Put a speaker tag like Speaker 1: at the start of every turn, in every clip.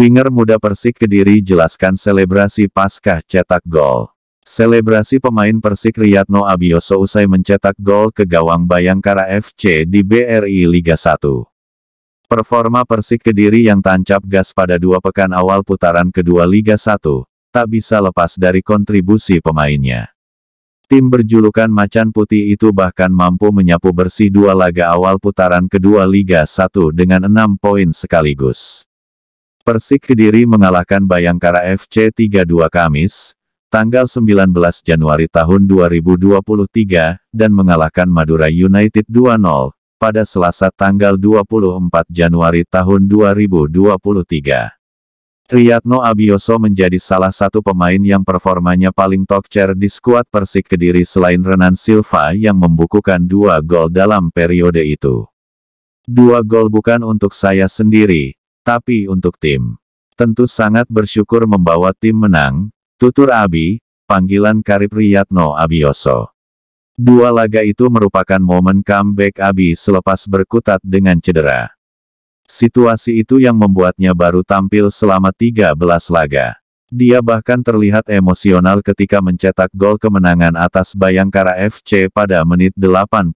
Speaker 1: Winger muda Persik Kediri jelaskan selebrasi Paskah cetak gol. Selebrasi pemain Persik Riyadno Abioso usai mencetak gol ke gawang Bayangkara FC di BRI Liga 1. Performa Persik Kediri yang tancap gas pada dua pekan awal putaran kedua Liga 1, tak bisa lepas dari kontribusi pemainnya. Tim berjulukan Macan Putih itu bahkan mampu menyapu bersih dua laga awal putaran kedua Liga 1 dengan enam poin sekaligus. Persik Kediri mengalahkan Bayangkara FC 3-2 Kamis, tanggal 19 Januari tahun 2023, dan mengalahkan Madura United 2-0, pada Selasa tanggal 24 Januari tahun 2023. Riyadno Abioso menjadi salah satu pemain yang performanya paling tokcer di skuad Persik Kediri selain Renan Silva yang membukukan dua gol dalam periode itu. Dua gol bukan untuk saya sendiri, tapi untuk tim, tentu sangat bersyukur membawa tim menang, tutur Abi, panggilan Karib Riyatno Abioso. Dua laga itu merupakan momen comeback Abi selepas berkutat dengan cedera. Situasi itu yang membuatnya baru tampil selama 13 laga. Dia bahkan terlihat emosional ketika mencetak gol kemenangan atas Bayangkara FC pada menit 82.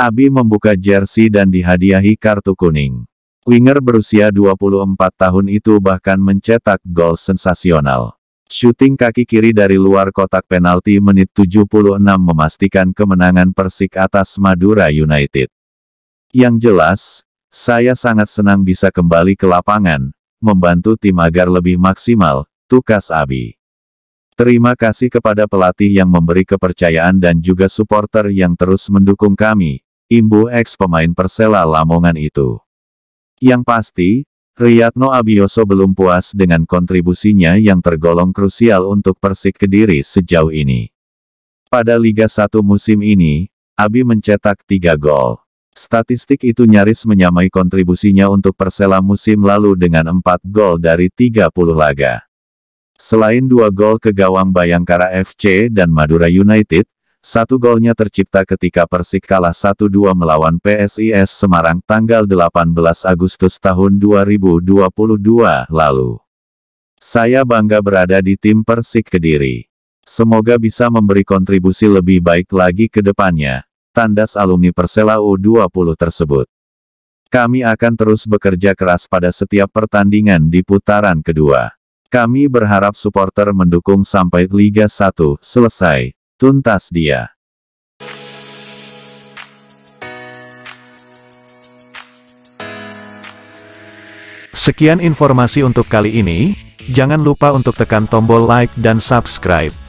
Speaker 1: Abi membuka jersey dan dihadiahi kartu kuning. Winger berusia 24 tahun itu bahkan mencetak gol sensasional. Shooting kaki kiri dari luar kotak penalti menit 76 memastikan kemenangan Persik atas Madura United. Yang jelas, saya sangat senang bisa kembali ke lapangan, membantu tim agar lebih maksimal, tukas Abi. Terima kasih kepada pelatih yang memberi kepercayaan dan juga supporter yang terus mendukung kami, imbu ex pemain Persela Lamongan itu. Yang pasti, Riyadno Abioso belum puas dengan kontribusinya yang tergolong krusial untuk Persik Kediri sejauh ini. Pada Liga 1 musim ini, Abi mencetak 3 gol. Statistik itu nyaris menyamai kontribusinya untuk Persela musim lalu dengan 4 gol dari 30 laga. Selain dua gol ke gawang Bayangkara FC dan Madura United, satu golnya tercipta ketika Persik kalah 1-2 melawan PSIS Semarang tanggal 18 Agustus tahun 2022 lalu. Saya bangga berada di tim Persik Kediri. Semoga bisa memberi kontribusi lebih baik lagi ke depannya. Tandas alumni Persela U20 tersebut. Kami akan terus bekerja keras pada setiap pertandingan di putaran kedua. Kami berharap supporter mendukung sampai Liga 1 selesai, Tuntas dia. Sekian informasi untuk kali ini, jangan lupa untuk tekan tombol like dan subscribe.